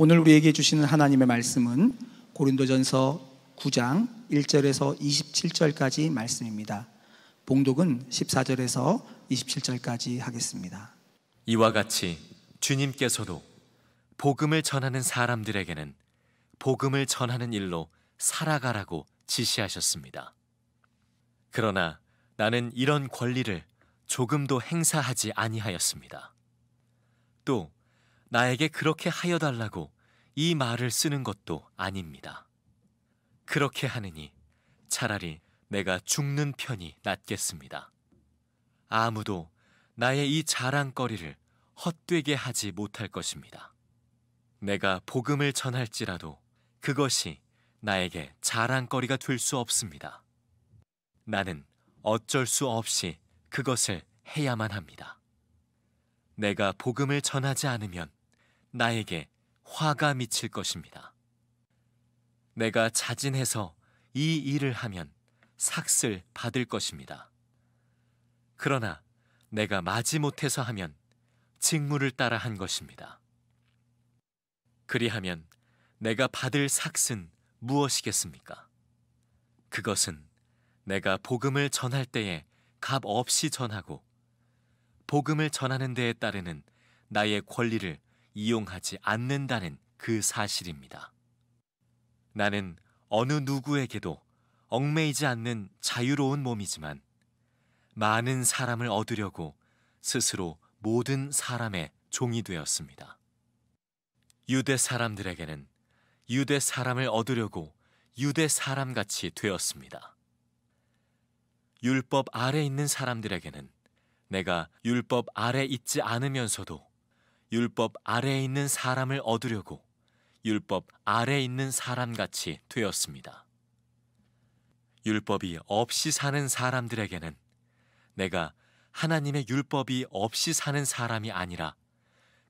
오늘 우리에게 주시는 하나님의 말씀은 고린도전서 9장 1절에서 27절까지 말씀입니다. 봉독은 14절에서 27절까지 하겠습니다. 이와 같이 주님께서도 복음을 전하는 사람들에게는 복음을 전하는 일로 살아가라고 지시하셨습니다. 그러나 나는 이런 권리를 조금도 행사하지 아니하였습니다. 또 나에게 그렇게 하여 달라고 이 말을 쓰는 것도 아닙니다. 그렇게 하느니 차라리 내가 죽는 편이 낫겠습니다. 아무도 나의 이 자랑거리를 헛되게 하지 못할 것입니다. 내가 복음을 전할지라도 그것이 나에게 자랑거리가 될 수 없습니다. 나는 어쩔 수 없이 그것을 해야만 합니다. 내가 복음을 전하지 않으면 나에게 화가 미칠 것입니다. 내가 자진해서 이 일을 하면 삭슬 받을 것입니다. 그러나 내가 마지못해서 하면 직무를 따라 한 것입니다. 그리하면 내가 받을 삭슨 무엇이겠습니까? 그것은 내가 복음을 전할 때에 값 없이 전하고 복음을 전하는 데에 따르는 나의 권리를 이용하지 않는다는 그 사실입니다. 나는 어느 누구에게도 얽매이지 않는 자유로운 몸이지만 많은 사람을 얻으려고 스스로 모든 사람의 종이 되었습니다. 유대 사람들에게는 유대 사람을 얻으려고 유대 사람같이 되었습니다. 율법 아래 있는 사람들에게는 내가 율법 아래 있지 않으면서도 율법 아래에 있는 사람을 얻으려고 율법 아래에 있는 사람같이 되었습니다. 율법이 없이 사는 사람들에게는 내가 하나님의 율법이 없이 사는 사람이 아니라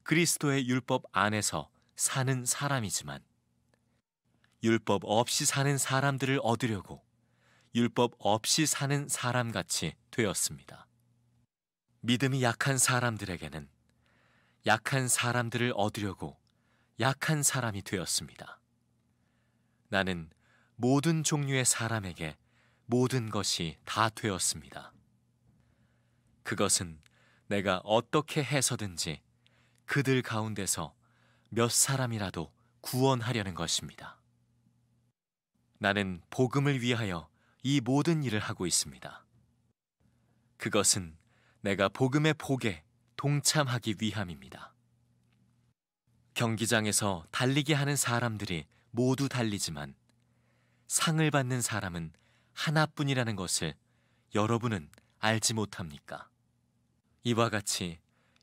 그리스도의 율법 안에서 사는 사람이지만 율법 없이 사는 사람들을 얻으려고 율법 없이 사는 사람같이 되었습니다. 믿음이 약한 사람들에게는 약한 사람들을 얻으려고 약한 사람이 되었습니다. 나는 모든 종류의 사람에게 모든 것이 다 되었습니다. 그것은 내가 어떻게 해서든지 그들 가운데서 몇 사람이라도 구원하려는 것입니다. 나는 복음을 위하여 이 모든 일을 하고 있습니다. 그것은 내가 복음의 복에 동참하기 위함입니다. 경기장에서 달리기 하는 사람들이 모두 달리지만 상을 받는 사람은 하나뿐이라는 것을 여러분은 알지 못합니까? 이와 같이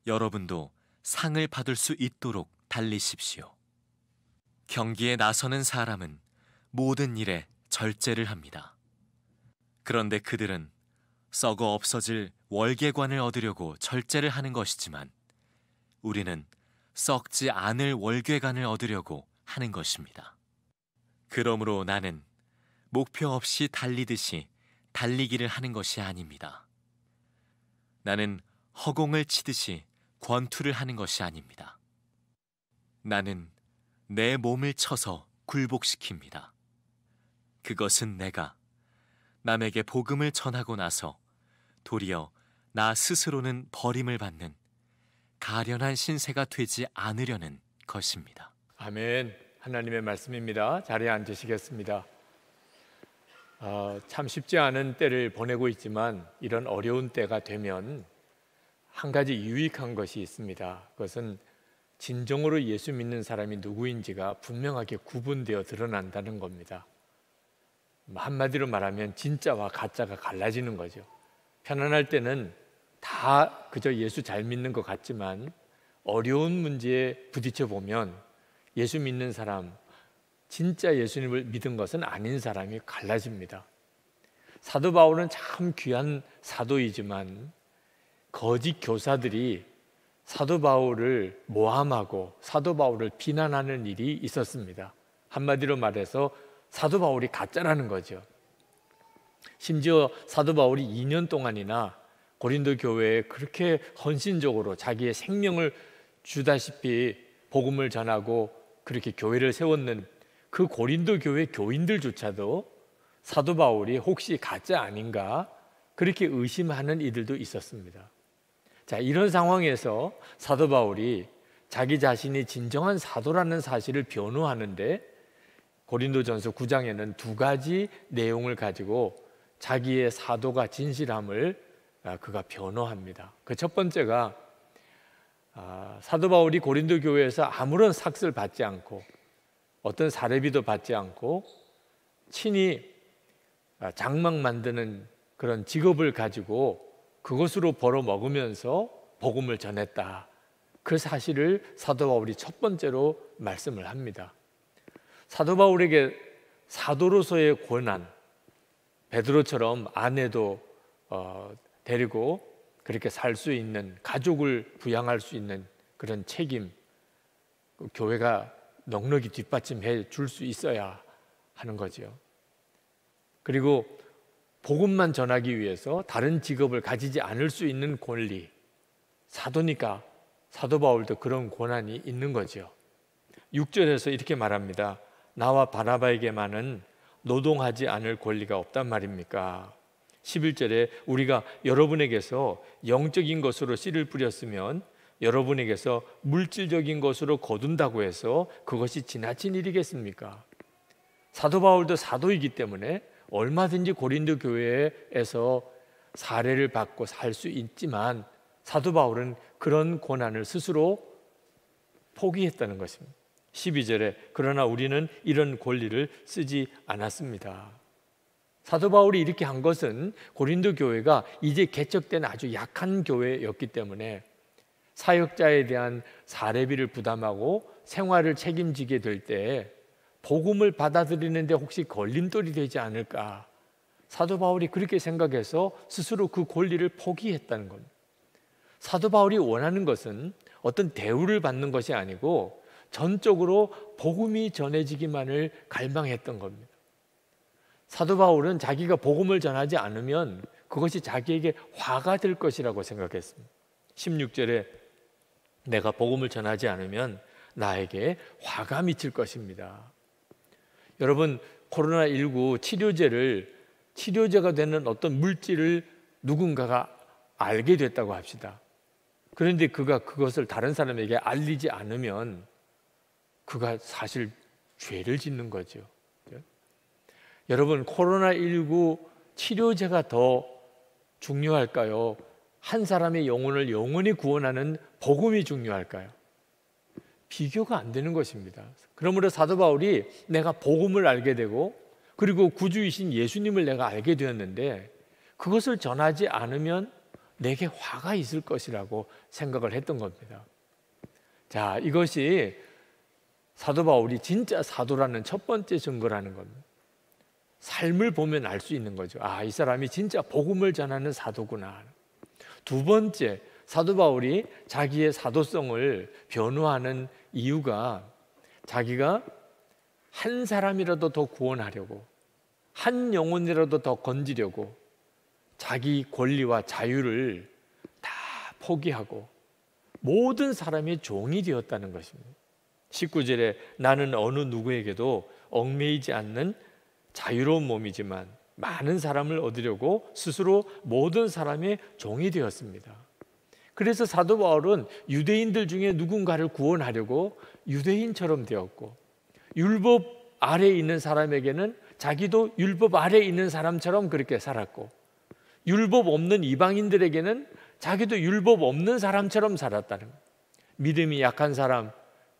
여러분도 상을 받을 수 있도록 달리십시오. 경기에 나서는 사람은 모든 일에 절제를 합니다. 그런데 그들은 썩어 없어질 월계관을 얻으려고 절제를 하는 것이지만 우리는 썩지 않을 월계관을 얻으려고 하는 것입니다. 그러므로 나는 목표 없이 달리듯이 달리기를 하는 것이 아닙니다. 나는 허공을 치듯이 권투를 하는 것이 아닙니다. 나는 내 몸을 쳐서 굴복시킵니다. 그것은 내가 남에게 복음을 전하고 나서 도리어 나 스스로는 버림을 받는 가련한 신세가 되지 않으려는 것입니다. 아멘. 하나님의 말씀입니다. 자리에 앉으시겠습니다. 어, 참 쉽지 않은 때를 보내고 있지만 이런 어려운 때가 되면 한 가지 유익한 것이 있습니다. 그것은 진정으로 예수 믿는 사람이 누구인지가 분명하게 구분되어 드러난다는 겁니다. 한마디로 말하면 진짜와 가짜가 갈라지는 거죠. 편안할 때는 다 그저 예수 잘 믿는 것 같지만 어려운 문제에 부딪혀 보면 예수 믿는 사람, 진짜 예수님을 믿은 것은 아닌 사람이 갈라집니다. 사도 바울은 참 귀한 사도이지만 거짓 교사들이 사도 바울을 모함하고 사도 바울을 비난하는 일이 있었습니다. 한마디로 말해서 사도 바울이 가짜라는 거죠. 심지어 사도 바울이 2년 동안이나 고린도 교회에 그렇게 헌신적으로 자기의 생명을 주다시피 복음을 전하고 그렇게 교회를 세웠는 그 고린도 교회 교인들조차도 사도 바울이 혹시 가짜 아닌가 그렇게 의심하는 이들도 있었습니다. 자, 이런 상황에서 사도 바울이 자기 자신이 진정한 사도라는 사실을 변호하는데 고린도전서 9장에는 두 가지 내용을 가지고 자기의 사도가 진실함을 아, 그가 변호합니다. 그 첫 번째가 아, 사도 바울이 고린도 교회에서 아무런 삭슬 받지 않고 어떤 사례비도 받지 않고 친히 아, 장막 만드는 그런 직업을 가지고 그것으로 벌어 먹으면서 복음을 전했다. 그 사실을 사도 바울이 첫 번째로 말씀을 합니다. 사도 바울에게 사도로서의 권한 베드로처럼 아내도 어, 데리고 그렇게 살 수 있는 가족을 부양할 수 있는 그런 책임 그 교회가 넉넉히 뒷받침해 줄 수 있어야 하는 거죠. 그리고 복음만 전하기 위해서 다른 직업을 가지지 않을 수 있는 권리 사도니까 사도 바울도 그런 권한이 있는 거죠. 6절에서 이렇게 말합니다. 나와 바나바에게만은 노동하지 않을 권리가 없단 말입니까? 11절에 우리가 여러분에게서 영적인 것으로 씨를 뿌렸으면 여러분에게서 물질적인 것으로 거둔다고 해서 그것이 지나친 일이겠습니까? 사도 바울도 사도이기 때문에 얼마든지 고린도 교회에서 사례를 받고 살 수 있지만 사도 바울은 그런 고난을 스스로 포기했다는 것입니다. 12절에 그러나 우리는 이런 권리를 쓰지 않았습니다. 사도 바울이 이렇게 한 것은 고린도 교회가 이제 개척된 아주 약한 교회였기 때문에 사역자에 대한 사례비를 부담하고 생활을 책임지게 될 때 복음을 받아들이는데 혹시 걸림돌이 되지 않을까 사도 바울이 그렇게 생각해서 스스로 그 권리를 포기했다는 겁니다. 사도 바울이 원하는 것은 어떤 대우를 받는 것이 아니고 전적으로 복음이 전해지기만을 갈망했던 겁니다. 사도 바울은 자기가 복음을 전하지 않으면 그것이 자기에게 화가 될 것이라고 생각했습니다. 16절에 내가 복음을 전하지 않으면 나에게 화가 미칠 것입니다. 여러분, 코로나19 치료제를, 치료제가 되는 어떤 물질을 누군가가 알게 됐다고 합시다. 그런데 그가 그것을 다른 사람에게 알리지 않으면 그가 사실 죄를 짓는 거죠. 여러분 코로나19 치료제가 더 중요할까요? 한 사람의 영혼을 영원히 구원하는 복음이 중요할까요? 비교가 안 되는 것입니다. 그러므로 사도 바울이 내가 복음을 알게 되고 그리고 구주이신 예수님을 내가 알게 되었는데 그것을 전하지 않으면 내게 화가 있을 것이라고 생각을 했던 겁니다. 자, 이것이 사도 바울이 진짜 사도라는 첫 번째 증거라는 겁니다. 삶을 보면 알 수 있는 거죠. 아, 이 사람이 진짜 복음을 전하는 사도구나. 두 번째, 사도 바울이 자기의 사도성을 변호하는 이유가 자기가 한 사람이라도 더 구원하려고, 한 영혼이라도 더 건지려고, 자기 권리와 자유를 다 포기하고, 모든 사람이 종이 되었다는 것입니다. 19절에 나는 어느 누구에게도 얽매이지 않는 자유로운 몸이지만 많은 사람을 얻으려고 스스로 모든 사람의 종이 되었습니다. 그래서 사도 바울은 유대인들 중에 누군가를 구원하려고 유대인처럼 되었고 율법 아래 있는 사람에게는 자기도 율법 아래 있는 사람처럼 그렇게 살았고 율법 없는 이방인들에게는 자기도 율법 없는 사람처럼 살았다는 믿음이 약한 사람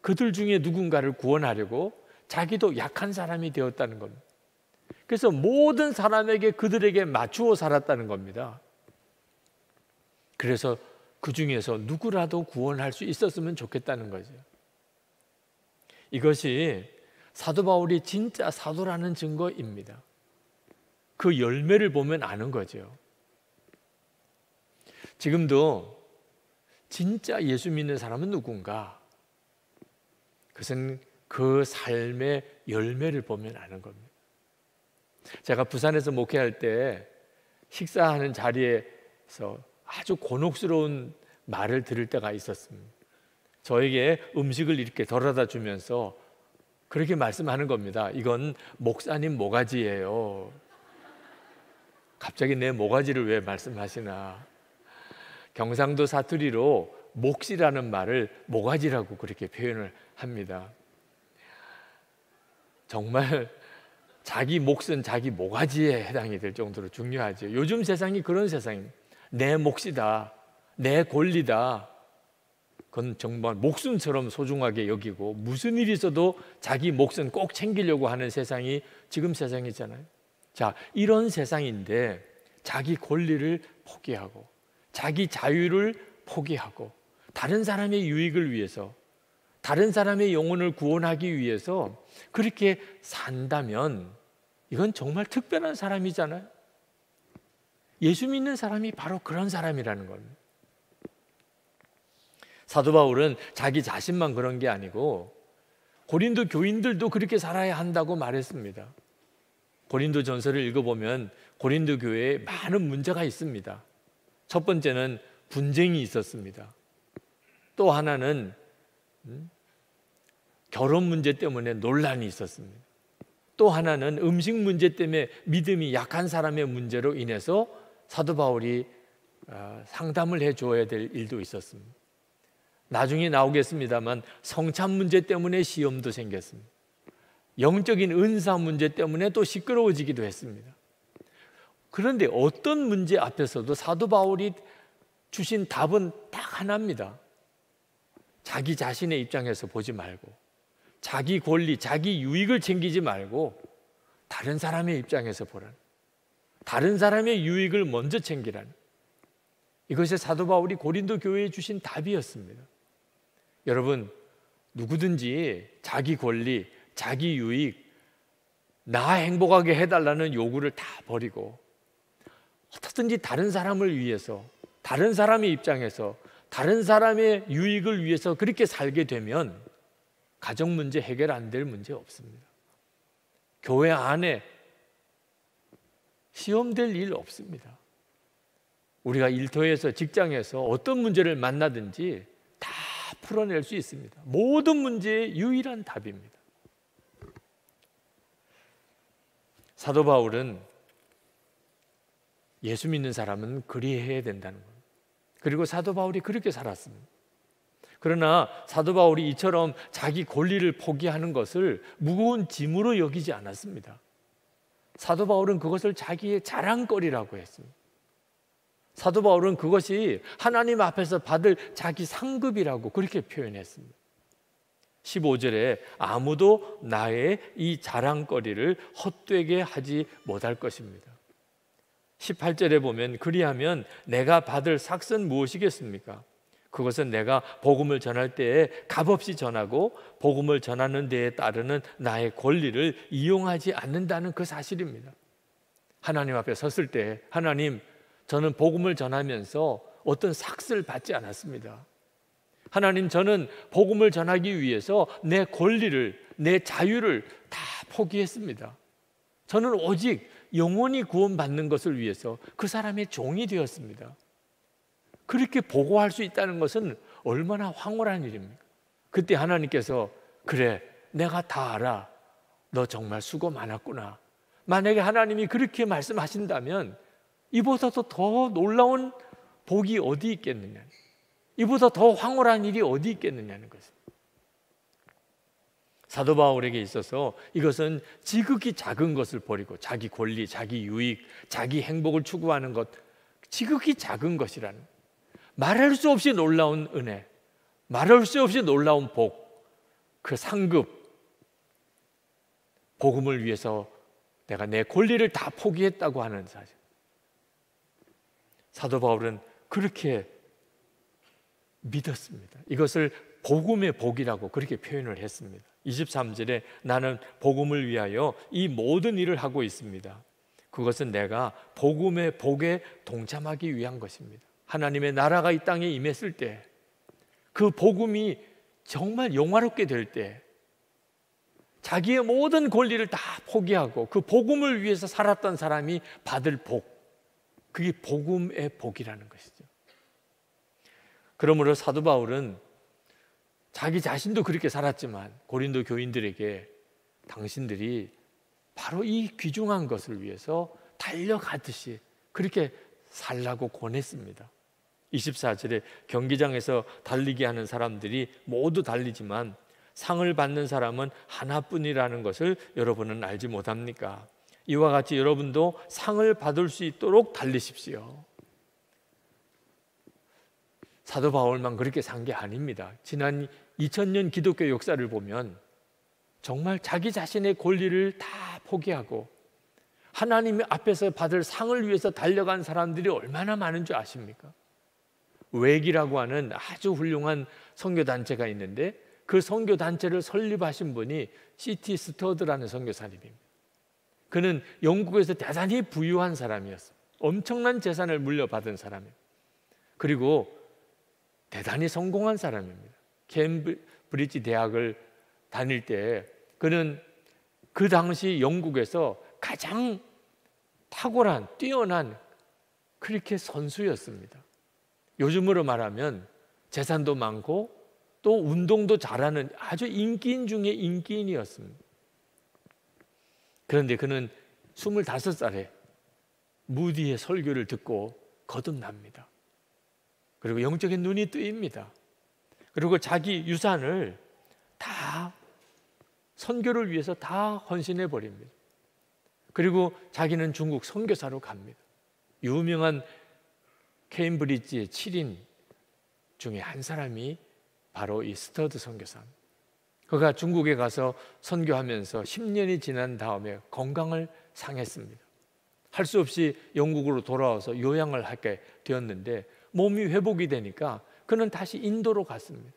그들 중에 누군가를 구원하려고 자기도 약한 사람이 되었다는 겁니다. 그래서 모든 사람에게 그들에게 맞추어 살았다는 겁니다. 그래서 그 중에서 누구라도 구원할 수 있었으면 좋겠다는 거죠. 이것이 사도 바울이 진짜 사도라는 증거입니다. 그 열매를 보면 아는 거죠. 지금도 진짜 예수 믿는 사람은 누군가? 그것은 그 삶의 열매를 보면 아는 겁니다. 제가 부산에서 목회할 때 식사하는 자리에서 아주 곤혹스러운 말을 들을 때가 있었습니다. 저에게 음식을 이렇게 덜어다 주면서 그렇게 말씀하는 겁니다. 이건 목사님 모가지예요. 갑자기 내 모가지를 왜 말씀하시나? 경상도 사투리로 목시라는 말을 모가지라고 그렇게 표현을 합니다. 정말 자기 몫은 자기 모가지에 해당이 될 정도로 중요하죠. 요즘 세상이 그런 세상입니다. 내 몫이다. 내 권리다. 그건 정말 목숨처럼 소중하게 여기고 무슨 일이 있어도 자기 목숨 꼭 챙기려고 하는 세상이 지금 세상이잖아요. 자, 이런 세상인데 자기 권리를 포기하고 자기 자유를 포기하고 다른 사람의 유익을 위해서 다른 사람의 영혼을 구원하기 위해서 그렇게 산다면 이건 정말 특별한 사람이잖아요. 예수 믿는 사람이 바로 그런 사람이라는 겁니다. 사도 바울은 자기 자신만 그런 게 아니고 고린도 교인들도 그렇게 살아야 한다고 말했습니다. 고린도 전서를 읽어보면 고린도 교회에 많은 문제가 있습니다. 첫 번째는 분쟁이 있었습니다. 또 하나는 음? 결혼 문제 때문에 논란이 있었습니다. 또 하나는 음식 문제 때문에 믿음이 약한 사람의 문제로 인해서 사도 바울이 어, 상담을 해 줘야 될 일도 있었습니다. 나중에 나오겠습니다만 성찬 문제 때문에 시험도 생겼습니다. 영적인 은사 문제 때문에 또 시끄러워지기도 했습니다. 그런데 어떤 문제 앞에서도 사도 바울이 주신 답은 딱 하나입니다. 자기 자신의 입장에서 보지 말고 자기 권리, 자기 유익을 챙기지 말고 다른 사람의 입장에서 보라는. 다른 사람의 유익을 먼저 챙기라는. 이것이 사도 바울이 고린도 교회에 주신 답이었습니다. 여러분, 누구든지 자기 권리, 자기 유익, 나 행복하게 해달라는 요구를 다 버리고 어떻든지 다른 사람을 위해서, 다른 사람의 입장에서, 다른 사람의 유익을 위해서 그렇게 살게 되면 가정 문제 해결 안 될 문제 없습니다. 교회 안에 시험될 일 없습니다. 우리가 일터에서 직장에서 어떤 문제를 만나든지 다 풀어낼 수 있습니다. 모든 문제의 유일한 답입니다. 사도 바울은 예수 믿는 사람은 그리해야 된다는 거 그리고 사도 바울이 그렇게 살았습니다. 그러나 사도 바울이 이처럼 자기 권리를 포기하는 것을 무거운 짐으로 여기지 않았습니다. 사도 바울은 그것을 자기의 자랑거리라고 했습니다. 사도 바울은 그것이 하나님 앞에서 받을 자기 상급이라고 그렇게 표현했습니다. 15절에 아무도 나의 이 자랑거리를 헛되게 하지 못할 것입니다. 18절에 보면 그리하면 내가 받을 삭선 무엇이겠습니까? 그것은 내가 복음을 전할 때에 값없이 전하고 복음을 전하는 데에 따르는 나의 권리를 이용하지 않는다는 그 사실입니다. 하나님 앞에 섰을 때 하나님 저는 복음을 전하면서 어떤 삭스를 받지 않았습니다. 하나님 저는 복음을 전하기 위해서 내 권리를 내 자유를 다 포기했습니다. 저는 오직 영원히 구원받는 것을 위해서 그 사람의 종이 되었습니다. 그렇게 보고할 수 있다는 것은 얼마나 황홀한 일입니까? 그때 하나님께서 그래, 내가 다 알아. 너 정말 수고 많았구나. 만약에 하나님이 그렇게 말씀하신다면 이보다도 더 놀라운 복이 어디 있겠느냐. 이보다 더 황홀한 일이 어디 있겠느냐는 것은. 사도 바울에게 있어서 이것은 지극히 작은 것을 버리고 자기 권리, 자기 유익, 자기 행복을 추구하는 것, 지극히 작은 것이라는 말할 수 없이 놀라운 은혜, 말할 수 없이 놀라운 복, 그 상급, 복음을 위해서 내가 내 권리를 다 포기했다고 하는 사실. 사도 바울은 그렇게 믿었습니다. 이것을 복음의 복이라고 그렇게 표현을 했습니다. 23절에 나는 복음을 위하여 이 모든 일을 하고 있습니다. 그것은 내가 복음의 복에 동참하기 위한 것입니다. 하나님의 나라가 이 땅에 임했을 때, 그 복음이 정말 영화롭게 될 때, 자기의 모든 권리를 다 포기하고 그 복음을 위해서 살았던 사람이 받을 복. 그게 복음의 복이라는 것이죠. 그러므로 사도 바울은 자기 자신도 그렇게 살았지만 고린도 교인들에게 당신들이 바로 이 귀중한 것을 위해서 달려가듯이 그렇게 살라고 권했습니다. 24절에 경기장에서 달리게 하는 사람들이 모두 달리지만 상을 받는 사람은 하나뿐이라는 것을 여러분은 알지 못합니까? 이와 같이 여러분도 상을 받을 수 있도록 달리십시오. 사도 바울만 그렇게 산 게 아닙니다. 지난 2000년 기독교 역사를 보면 정말 자기 자신의 권리를 다 포기하고 하나님의 앞에서 받을 상을 위해서 달려간 사람들이 얼마나 많은 줄 아십니까? 외기라고 하는 아주 훌륭한 선교단체가 있는데 그 선교단체를 설립하신 분이 시티 스터드라는 선교사님입니다. 그는 영국에서 대단히 부유한 사람이었어 엄청난 재산을 물려받은 사람입니다. 그리고 대단히 성공한 사람입니다. 캠브리지 대학을 다닐 때 그는 그 당시 영국에서 가장 탁월한 뛰어난 크리켓 선수였습니다. 요즘으로 말하면 재산도 많고 또 운동도 잘하는 아주 인기인 중에 인기인이었습니다. 그런데 그는 25살에 무디의 설교를 듣고 거듭납니다. 그리고 영적인 눈이 뜨입니다. 그리고 자기 유산을 다 선교를 위해서 다 헌신해 버립니다. 그리고 자기는 중국 선교사로 갑니다. 유명한 케임브리지의 7인 중에 한 사람이 바로 이 스터드 선교사입니다. 그가 중국에 가서 선교하면서 10년이 지난 다음에 건강을 상했습니다. 할 수 없이 영국으로 돌아와서 요양을 하게 되었는데 몸이 회복이 되니까 그는 다시 인도로 갔습니다.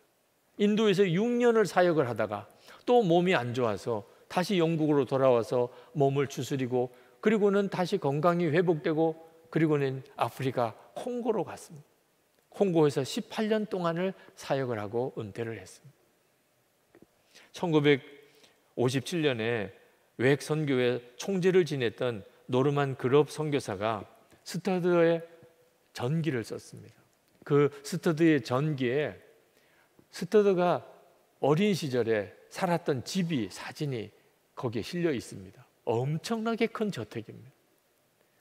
인도에서 6년을 사역을 하다가 또 몸이 안 좋아서 다시 영국으로 돌아와서 몸을 추스리고 그리고는 다시 건강이 회복되고 그리고는 아프리카 콩고로 갔습니다. 콩고에서 18년 동안을 사역을 하고 은퇴를 했습니다. 1957년에 외핵 선교회 총재를 지냈던 노르만 그럽 선교사가 스터드의 전기를 썼습니다. 그 스터드의 전기에 스터드가 어린 시절에 살았던 집이 사진이 거기에 실려 있습니다. 엄청나게 큰 저택입니다.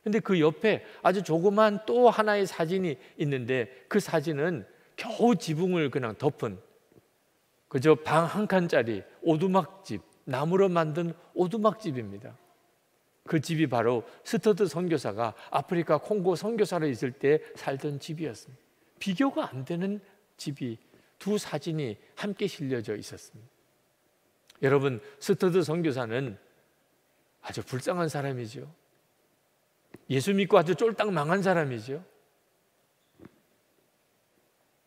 근데 그 옆에 아주 조그만 또 하나의 사진이 있는데 그 사진은 겨우 지붕을 그냥 덮은 그저 방 한 칸짜리 오두막집, 나무로 만든 오두막집입니다. 그 집이 바로 스터드 선교사가 아프리카 콩고 선교사로 있을 때 살던 집이었습니다. 비교가 안 되는 집이 두 사진이 함께 실려져 있었습니다. 여러분, 스터드 선교사는 아주 불쌍한 사람이죠. 예수 믿고 아주 쫄딱 망한 사람이죠.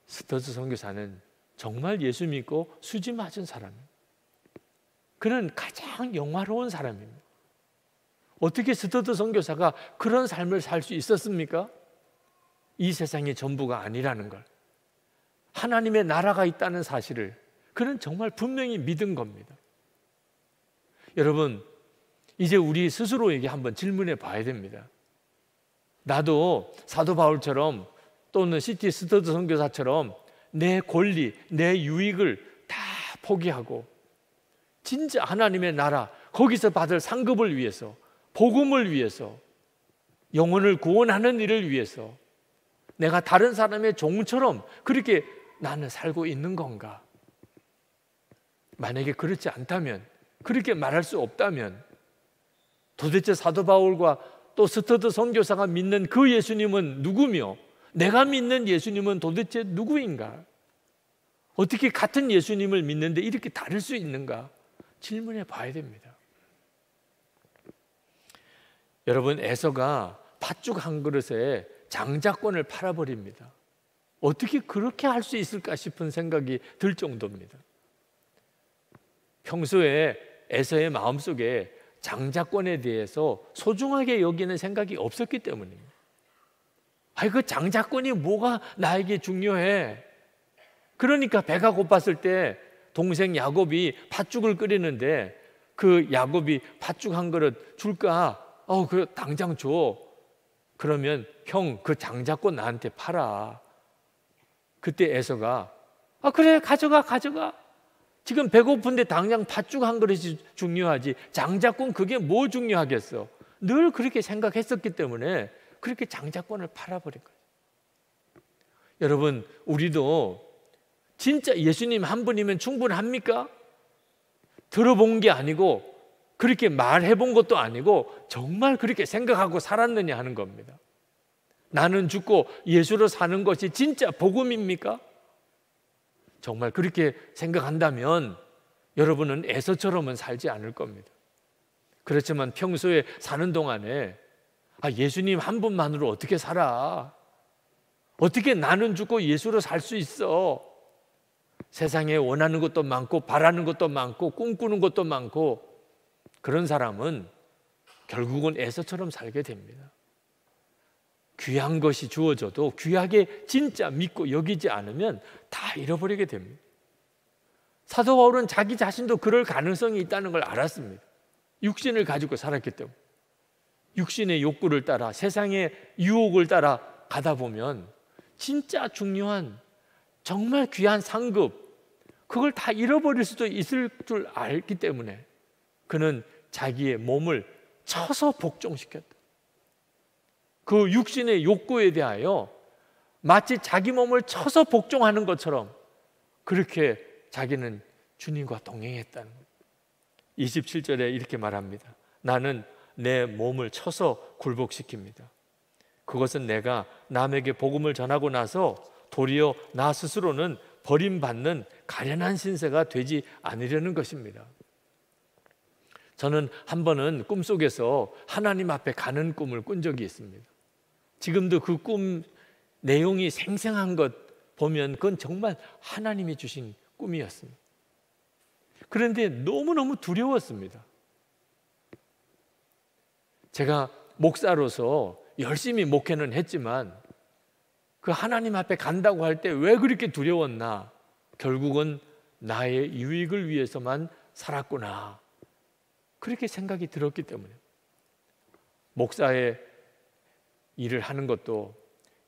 스터즈 선교사는 정말 예수 믿고 수지 맞은 사람입니다. 그는 가장 영화로운 사람입니다. 어떻게 스터드 선교사가 그런 삶을 살 수 있었습니까? 이 세상이 전부가 아니라는 걸. 하나님의 나라가 있다는 사실을 그는 정말 분명히 믿은 겁니다. 여러분, 이제 우리 스스로에게 한번 질문해 봐야 됩니다. 나도 사도 바울처럼 또는 시티 스터드 선교사처럼 내 권리, 내 유익을 다 포기하고 진짜 하나님의 나라 거기서 받을 상급을 위해서 복음을 위해서 영혼을 구원하는 일을 위해서 내가 다른 사람의 종처럼 그렇게 나는 살고 있는 건가? 만약에 그렇지 않다면 그렇게 말할 수 없다면 도대체 사도 바울과 또 스터드 선교사가 믿는 그 예수님은 누구며 내가 믿는 예수님은 도대체 누구인가? 어떻게 같은 예수님을 믿는데 이렇게 다를 수 있는가? 질문해 봐야 됩니다. 여러분, 에서가 팥죽 한 그릇에 장자권을 팔아버립니다. 어떻게 그렇게 할 수 있을까 싶은 생각이 들 정도입니다. 평소에 에서의 마음속에 장자권에 대해서 소중하게 여기는 생각이 없었기 때문입니다. 아이 그 장자권이 뭐가 나에게 중요해? 그러니까 배가 고팠을 때 동생 야곱이 팥죽을 끓이는데 그 야곱이 팥죽 한 그릇 줄까? 어, 그 당장 줘. 그러면 형 그 장자권 나한테 팔아. 그때 에서가 아 그래 가져가 가져가 지금 배고픈데 당장 팥죽 한 그릇이 중요하지 장자권 그게 뭐 중요하겠어? 늘 그렇게 생각했었기 때문에 그렇게 장자권을 팔아버린 거예요. 여러분 우리도 진짜 예수님 한 분이면 충분합니까? 들어본 게 아니고 그렇게 말해본 것도 아니고 정말 그렇게 생각하고 살았느냐 하는 겁니다. 나는 죽고 예수로 사는 것이 진짜 복음입니까? 정말 그렇게 생각한다면 여러분은 에서처럼은 살지 않을 겁니다. 그렇지만 평소에 사는 동안에 아, 예수님 한 분만으로 어떻게 살아? 어떻게 나는 죽고 예수로 살 수 있어? 세상에 원하는 것도 많고 바라는 것도 많고 꿈꾸는 것도 많고 그런 사람은 결국은 에서처럼 살게 됩니다. 귀한 것이 주어져도 귀하게 진짜 믿고 여기지 않으면 다 잃어버리게 됩니다. 사도 바울은 자기 자신도 그럴 가능성이 있다는 걸 알았습니다. 육신을 가지고 살았기 때문에. 육신의 욕구를 따라 세상의 유혹을 따라 가다 보면 진짜 중요한 정말 귀한 상급 그걸 다 잃어버릴 수도 있을 줄 알기 때문에 그는 자기의 몸을 쳐서 복종시켰다. 그 육신의 욕구에 대하여 마치 자기 몸을 쳐서 복종하는 것처럼 그렇게 자기는 주님과 동행했다는 거예요. 27절에 이렇게 말합니다. 나는 내 몸을 쳐서 굴복시킵니다. 그것은 내가 남에게 복음을 전하고 나서 도리어 나 스스로는 버림받는 가련한 신세가 되지 않으려는 것입니다. 저는 한 번은 꿈속에서 하나님 앞에 가는 꿈을 꾼 적이 있습니다. 지금도 그 꿈 내용이 생생한 것 보면 그건 정말 하나님이 주신 꿈이었습니다. 그런데 너무너무 두려웠습니다. 제가 목사로서 열심히 목회는 했지만 그 하나님 앞에 간다고 할 때 왜 그렇게 두려웠나? 결국은 나의 유익을 위해서만 살았구나. 그렇게 생각이 들었기 때문에 목사의 일을 하는 것도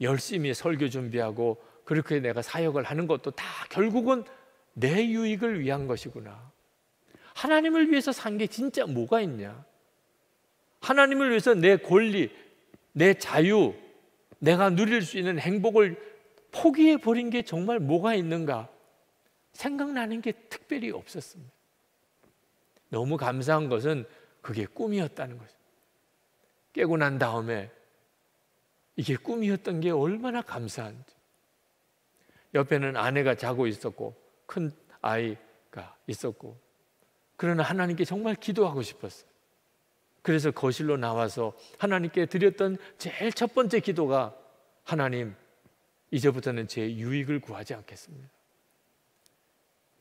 열심히 설교 준비하고 그렇게 내가 사역을 하는 것도 다 결국은 내 유익을 위한 것이구나. 하나님을 위해서 산 게 진짜 뭐가 있냐? 하나님을 위해서 내 권리, 내 자유, 내가 누릴 수 있는 행복을 포기해 버린 게 정말 뭐가 있는가? 생각나는 게 특별히 없었습니다. 너무 감사한 것은 그게 꿈이었다는 거죠. 깨고 난 다음에 이게 꿈이었던 게 얼마나 감사한지. 옆에는 아내가 자고 있었고 큰 아이가 있었고 그러나 하나님께 정말 기도하고 싶었어요. 그래서 거실로 나와서 하나님께 드렸던 제일 첫 번째 기도가 하나님 이제부터는 제 유익을 구하지 않겠습니다.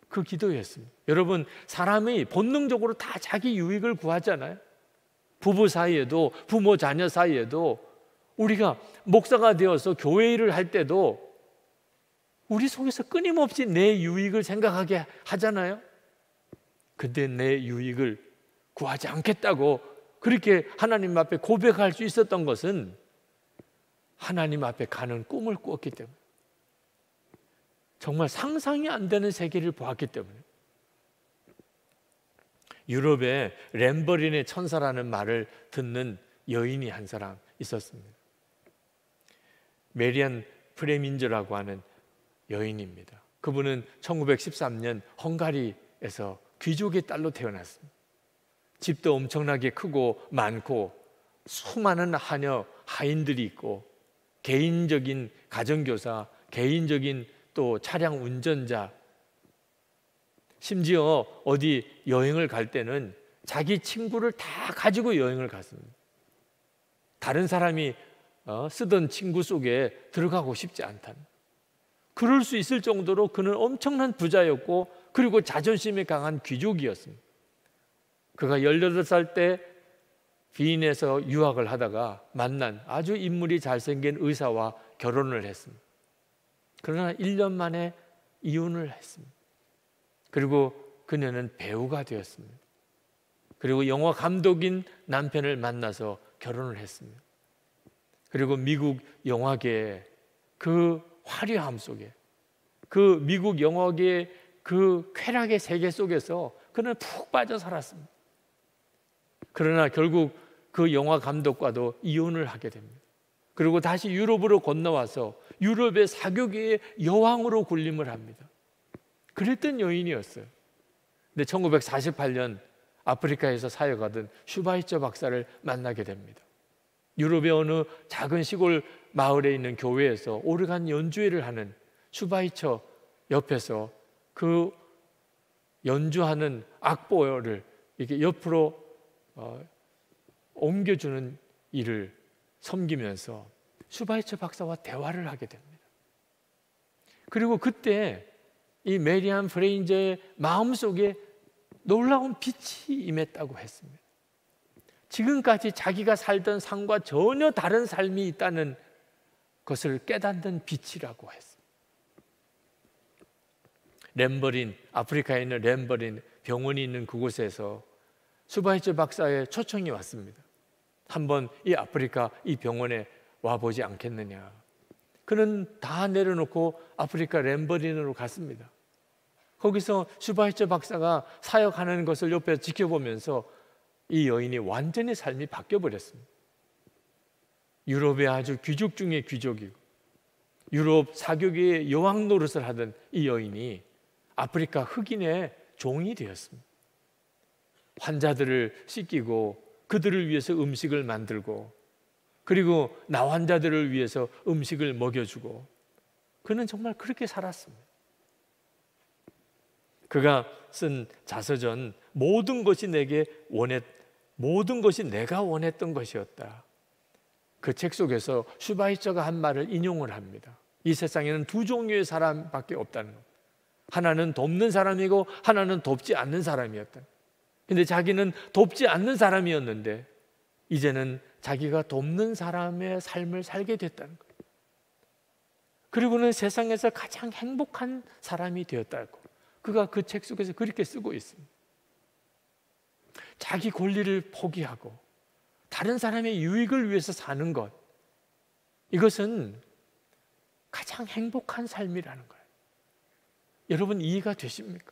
그 기도였습니다. 여러분 사람이 본능적으로 다 자기 유익을 구하잖아요. 부부 사이에도 부모 자녀 사이에도 우리가 목사가 되어서 교회 일을 할 때도 우리 속에서 끊임없이 내 유익을 생각하게 하잖아요. 근데 내 유익을 구하지 않겠다고 그렇게 하나님 앞에 고백할 수 있었던 것은 하나님 앞에 가는 꿈을 꾸었기 때문에 정말 상상이 안 되는 세계를 보았기 때문에 유럽의 램버린의 천사라는 말을 듣는 여인이 한 사람 있었습니다. 메리안 프레민저라고 하는 여인입니다. 그분은 1913년 헝가리에서 귀족의 딸로 태어났습니다. 집도 엄청나게 크고 많고 수많은 하녀 하인들이 있고 개인적인 가정교사, 개인적인 또 차량 운전자 심지어 어디 여행을 갈 때는 자기 친구를 다 가지고 여행을 갔습니다. 다른 사람이 어, 쓰던 친구 속에 들어가고 싶지 않다. 그럴 수 있을 정도로 그는 엄청난 부자였고 그리고 자존심이 강한 귀족이었습니다. 그가 18살 때 비인에서 유학을 하다가 만난 아주 인물이 잘생긴 의사와 결혼을 했습니다. 그러나 1년 만에 이혼을 했습니다. 그리고 그녀는 배우가 되었습니다. 그리고 영화 감독인 남편을 만나서 결혼을 했습니다. 그리고 미국 영화계의 그 화려함 속에 그 미국 영화계의 그 쾌락의 세계 속에서 그는 푹 빠져 살았습니다. 그러나 결국 그 영화 감독과도 이혼을 하게 됩니다. 그리고 다시 유럽으로 건너와서 유럽의 사교계의 여왕으로 군림을 합니다. 그랬던 여인이었어요. 근데 1948년 아프리카에서 사역하던 슈바이처 박사를 만나게 됩니다. 유럽의 어느 작은 시골 마을에 있는 교회에서 오르간 연주회를 하는 슈바이처 옆에서 그 연주하는 악보를 이렇게 옆으로 어, 옮겨주는 일을 섬기면서 슈바이처 박사와 대화를 하게 됩니다. 그리고 그때 이 메리안 프레인저의 마음속에 놀라운 빛이 임했다고 했습니다. 지금까지 자기가 살던 삶과 전혀 다른 삶이 있다는 것을 깨닫는 빛이라고 했습니다. 램버린, 아프리카에 있는 램버린 병원이 있는 그곳에서 수바이츠 박사의 초청이 왔습니다. 한번 이 아프리카 이 병원에 와보지 않겠느냐. 그는 다 내려놓고 아프리카 램버린으로 갔습니다. 거기서 슈바이처 박사가 사역하는 것을 옆에 지켜보면서 이 여인이 완전히 삶이 바뀌어 버렸습니다. 유럽의 아주 귀족 중의 귀족이고 유럽 사교계의 여왕 노릇을 하던 이 여인이 아프리카 흑인의 종이 되었습니다. 환자들을 씻기고 그들을 위해서 음식을 만들고 그리고 나 환자들을 위해서 음식을 먹여주고 그는 정말 그렇게 살았습니다. 그가 쓴 자서전 모든 것이 내게 원했 모든 것이 내가 원했던 것이었다. 그 책 속에서 슈바이처가 한 말을 인용을 합니다. 이 세상에는 두 종류의 사람밖에 없다는 것. 하나는 돕는 사람이고 하나는 돕지 않는 사람이었다. 근데 자기는 돕지 않는 사람이었는데 이제는 자기가 돕는 사람의 삶을 살게 됐다는 거 그리고는 세상에서 가장 행복한 사람이 되었다고. 그가 그 책 속에서 그렇게 쓰고 있습니다. 자기 권리를 포기하고 다른 사람의 유익을 위해서 사는 것. 이것은 가장 행복한 삶이라는 거예요. 여러분 이해가 되십니까?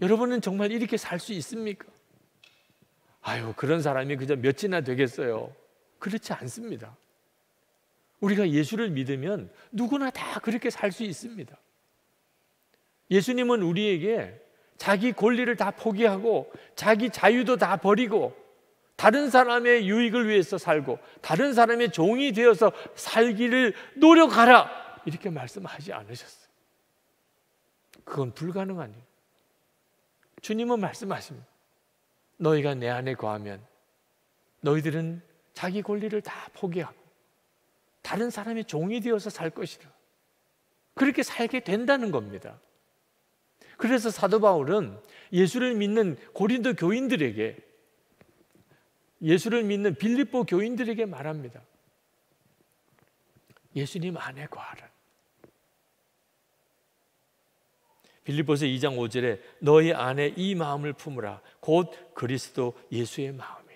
여러분은 정말 이렇게 살 수 있습니까? 아유, 그런 사람이 그저 몇이나 되겠어요. 그렇지 않습니다. 우리가 예수를 믿으면 누구나 다 그렇게 살 수 있습니다. 예수님은 우리에게 자기 권리를 다 포기하고 자기 자유도 다 버리고 다른 사람의 유익을 위해서 살고 다른 사람의 종이 되어서 살기를 노력하라 이렇게 말씀하지 않으셨어요. 그건 불가능한 일. 주님은 말씀하십니다. 너희가 내 안에 거하면 너희들은 자기 권리를 다 포기하고 다른 사람의 종이 되어서 살 것이다. 그렇게 살게 된다는 겁니다. 그래서 사도 바울은 예수를 믿는 고린도 교인들에게 예수를 믿는 빌립보 교인들에게 말합니다. 예수님 안에 거하라. 빌립보서 2장 5절에 너희 안에 이 마음을 품으라. 곧 그리스도 예수의 마음이니.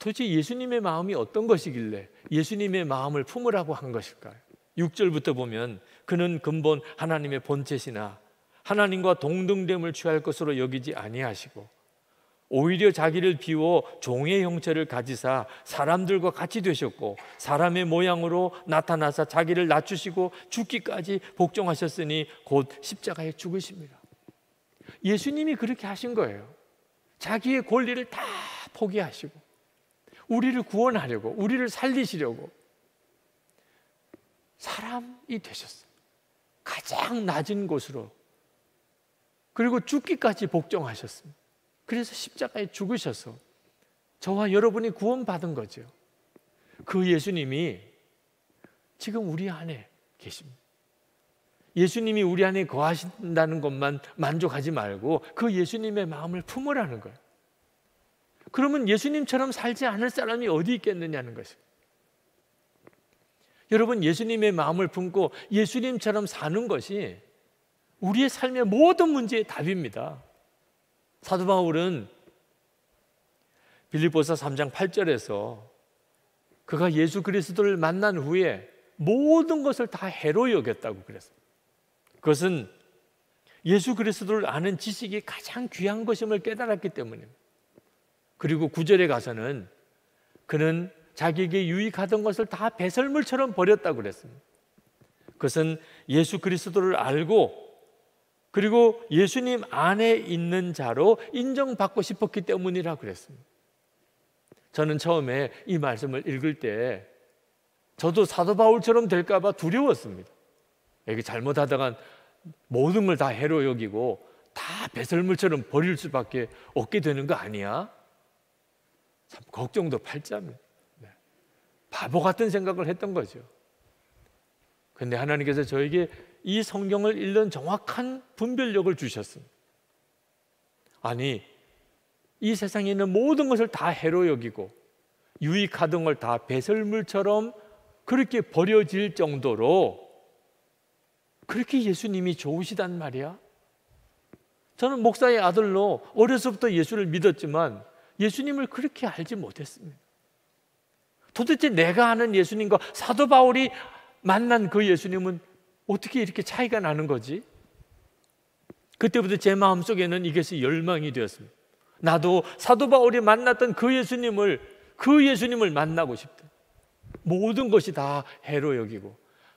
도대체 예수님의 마음이 어떤 것이길래 예수님의 마음을 품으라고 한 것일까요? 6절부터 보면 그는 근본 하나님의 본체시나 하나님과 동등됨을 취할 것으로 여기지 아니하시고 오히려 자기를 비워 종의 형체를 가지사 사람들과 같이 되셨고 사람의 모양으로 나타나사 자기를 낮추시고 죽기까지 복종하셨으니 곧 십자가에 죽으십니다. 예수님이 그렇게 하신 거예요. 자기의 권리를 다 포기하시고 우리를 구원하려고 우리를 살리시려고 사람이 되셨어요. 가장 낮은 곳으로 그리고 죽기까지 복종하셨습니다. 그래서 십자가에 죽으셔서 저와 여러분이 구원받은 거죠. 그 예수님이 지금 우리 안에 계십니다. 예수님이 우리 안에 거하신다는 것만 만족하지 말고 그 예수님의 마음을 품으라는 거예요. 그러면 예수님처럼 살지 않을 사람이 어디 있겠느냐는 것입니다. 여러분, 예수님의 마음을 품고 예수님처럼 사는 것이 우리의 삶의 모든 문제의 답입니다. 사도 바울은 빌립보서 3장 8절에서 그가 예수 그리스도를 만난 후에 모든 것을 다 해로 여겼다고 그랬습니 그것은 예수 그리스도를 아는 지식이 가장 귀한 것임을 깨달았기 때문입니다. 그리고 9절에 가서는 그는 자기에게 유익하던 것을 다 배설물처럼 버렸다고 그랬습니다. 그것은 예수 그리스도를 알고 그리고 예수님 안에 있는 자로 인정받고 싶었기 때문이라 그랬습니다. 저는 처음에 이 말씀을 읽을 때 저도 사도 바울처럼 될까봐 두려웠습니다. 여기 잘못하다간 모든 걸 다 해로 여기고 다 배설물처럼 버릴 수밖에 없게 되는 거 아니야? 참 걱정도 팔자입니다. 네. 바보 같은 생각을 했던 거죠. 근데 하나님께서 저에게 이 성경을 읽는 정확한 분별력을 주셨습니다. 아니, 이 세상에 있는 모든 것을 다 해로 여기고 유익하던 걸 다 배설물처럼 그렇게 버려질 정도로 그렇게 예수님이 좋으시단 말이야. 저는 목사의 아들로 어려서부터 예수를 믿었지만 예수님을 그렇게 알지 못했습니다. 도대체 내가 아는 예수님과 사도 바울이 만난 그 예수님은 어떻게 이렇게 차이가 나는 거지? 그때부터 제 마음속에는 이것이 열망이 되었습니다. 나도 사도 바울이 만났던 그 예수님을 그 예수님을 만나고 싶다. 모든 것이 다 해로 여기고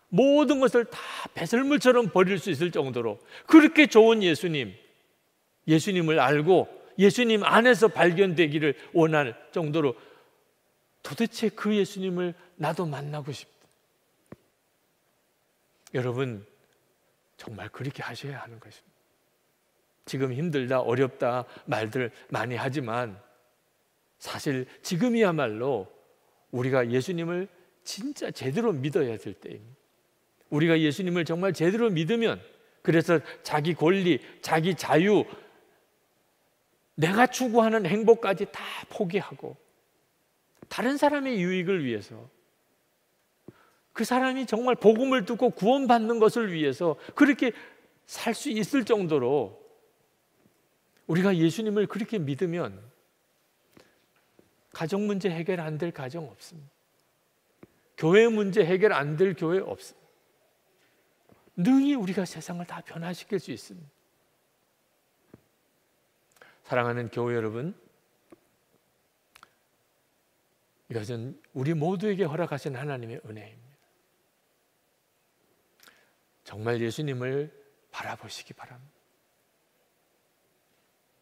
모든 것을 다 배설물처럼 버릴 수 있을 정도로 그렇게 좋은 예수님, 예수님을 알고 예수님 안에서 발견되기를 원할 정도로 도대체 그 예수님을 나도 만나고 싶다. 여러분, 정말 그렇게 하셔야 하는 것입니다. 지금 힘들다, 어렵다 말들 많이 하지만 사실 지금이야말로 우리가 예수님을 진짜 제대로 믿어야 될 때입니다. 우리가 예수님을 정말 제대로 믿으면 그래서 자기 권리, 자기 자유, 내가 추구하는 행복까지 다 포기하고 다른 사람의 유익을 위해서 그 사람이 정말 복음을 듣고 구원받는 것을 위해서 그렇게 살 수 있을 정도로 우리가 예수님을 그렇게 믿으면 가정 문제 해결 안 될 가정 없습니다. 교회 문제 해결 안 될 교회 없습니다. 능히 우리가 세상을 다 변화시킬 수 있습니다. 사랑하는 교회 여러분, 이것은 우리 모두에게 허락하신 하나님의 은혜입니다. 정말 예수님을 바라보시기 바랍니다.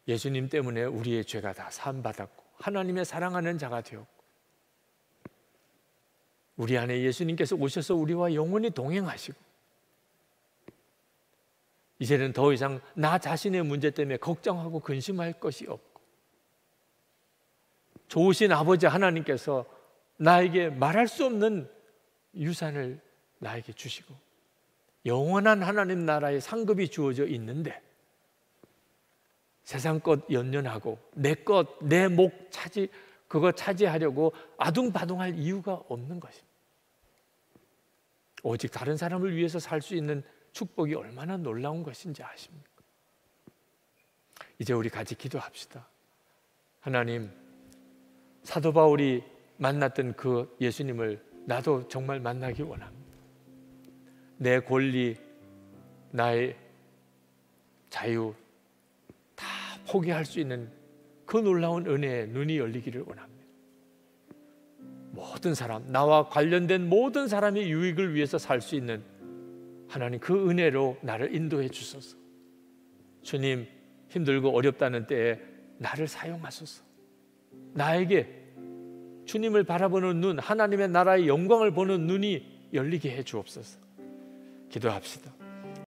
예수님 때문에 우리의 죄가 다 사함받았고 하나님의 사랑하는 자가 되었고 우리 안에 예수님께서 오셔서 우리와 영원히 동행하시고 이제는 더 이상 나 자신의 문제 때문에 걱정하고 근심할 것이 없고 좋으신 아버지 하나님께서 나에게 말할 수 없는 유산을 나에게 주시고 영원한 하나님 나라의 상급이 주어져 있는데 세상 것 연연하고 내 것, 내 목 차지, 그거 차지하려고 아둥바둥할 이유가 없는 것입니다. 오직 다른 사람을 위해서 살 수 있는 축복이 얼마나 놀라운 것인지 아십니까? 이제 우리 같이 기도합시다. 하나님, 사도 바울이 만났던 그 예수님을 나도 정말 만나기 원합니다. 내 권리, 나의 자유 다 포기할 수 있는 그 놀라운 은혜에 눈이 열리기를 원합니다. 모든 사람, 나와 관련된 모든 사람의 유익을 위해서 살 수 있는 하나님 그 은혜로 나를 인도해 주소서. 주님, 힘들고 어렵다는 때에 나를 사용하소서. 나에게 주님을 바라보는 눈, 하나님의 나라의 영광을 보는 눈이 열리게 해 주옵소서. 기도합시다.